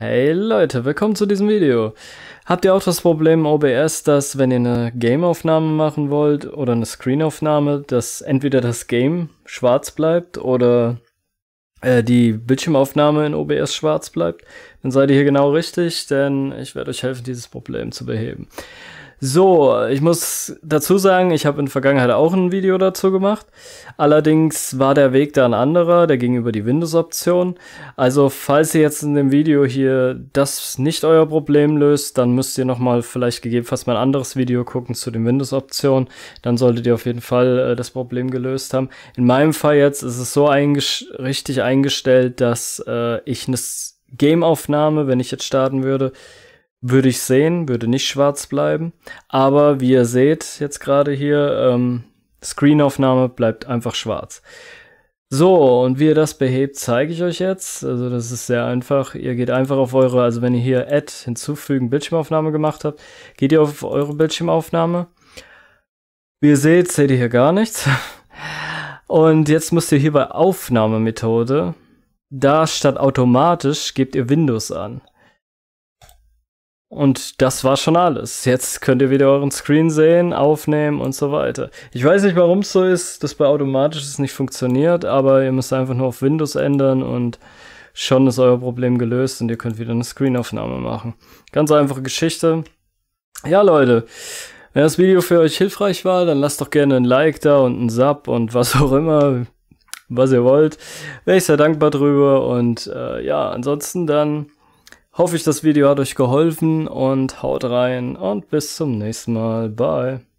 Hey Leute, willkommen zu diesem Video. Habt ihr auch das Problem OBS, dass wenn ihr eine Gameaufnahme machen wollt oder eine Screenaufnahme, dass entweder das Game schwarz bleibt oder äh, die Bildschirmaufnahme in OBS schwarz bleibt? Dann seid ihr hier genau richtig, denn ich werde euch helfen, dieses Problem zu beheben. So, ich muss dazu sagen, ich habe in der Vergangenheit auch ein Video dazu gemacht. Allerdings war der Weg da ein anderer, der ging über die Windows-Option. Also falls ihr jetzt in dem Video hier das nicht euer Problem löst, dann müsst ihr nochmal vielleicht gegebenenfalls mal ein anderes Video gucken zu den Windows-Optionen. Dann solltet ihr auf jeden Fall äh, das Problem gelöst haben. In meinem Fall jetzt ist es so einges richtig eingestellt, dass äh, ich eine Game-Aufnahme, wenn ich jetzt starten würde, würde ich sehen, würde nicht schwarz bleiben. Aber wie ihr seht jetzt gerade hier, ähm, Screenaufnahme bleibt einfach schwarz. So, und wie ihr das behebt, zeige ich euch jetzt. Also das ist sehr einfach. Ihr geht einfach auf eure, also wenn ihr hier Add hinzufügen Bildschirmaufnahme gemacht habt, geht ihr auf eure Bildschirmaufnahme. Wie ihr seht, seht ihr hier gar nichts. Und jetzt müsst ihr hier bei Aufnahmemethode, da statt automatisch gebt ihr Windows an. Und das war schon alles. Jetzt könnt ihr wieder euren Screen sehen, aufnehmen und so weiter. Ich weiß nicht, warum es so ist, dass bei automatisches nicht funktioniert, aber ihr müsst einfach nur auf Windows ändern und schon ist euer Problem gelöst und ihr könnt wieder eine Screenaufnahme machen. Ganz einfache Geschichte. Ja, Leute, wenn das Video für euch hilfreich war, dann lasst doch gerne ein Like da und ein Sub und was auch immer, was ihr wollt. Wäre ich sehr dankbar drüber und äh, ja, ansonsten dann Hoffe ich, das Video hat euch geholfen und haut rein und bis zum nächsten Mal. Bye.